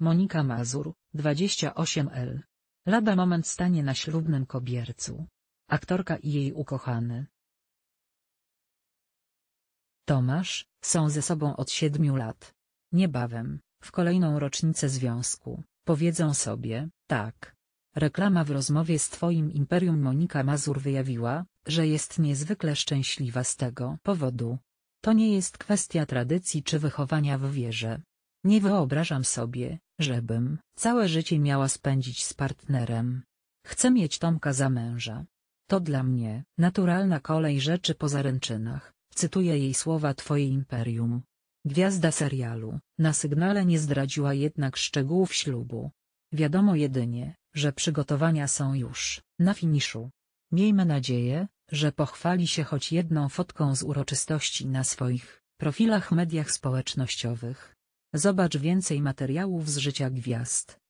Monika Mazur, 28L. Lada moment stanie na ślubnym kobiercu. Aktorka i jej ukochany. Tomasz, są ze sobą od siedmiu lat. Niebawem, w kolejną rocznicę związku, powiedzą sobie, tak. Reklama w rozmowie z Twoim imperium Monika Mazur wyjawiła, że jest niezwykle szczęśliwa z tego powodu. To nie jest kwestia tradycji czy wychowania w wierze. Nie wyobrażam sobie, Żebym całe życie miała spędzić z partnerem. Chcę mieć Tomka za męża. To dla mnie naturalna kolej rzeczy po zaręczynach, cytuję jej słowa Twoje imperium. Gwiazda serialu na sygnale nie zdradziła jednak szczegółów ślubu. Wiadomo jedynie, że przygotowania są już na finiszu. Miejmy nadzieję, że pochwali się choć jedną fotką z uroczystości na swoich profilach mediach społecznościowych. Zobacz więcej materiałów z życia gwiazd.